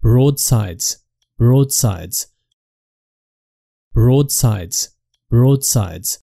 broadsides, broadsides, broadsides, broadsides,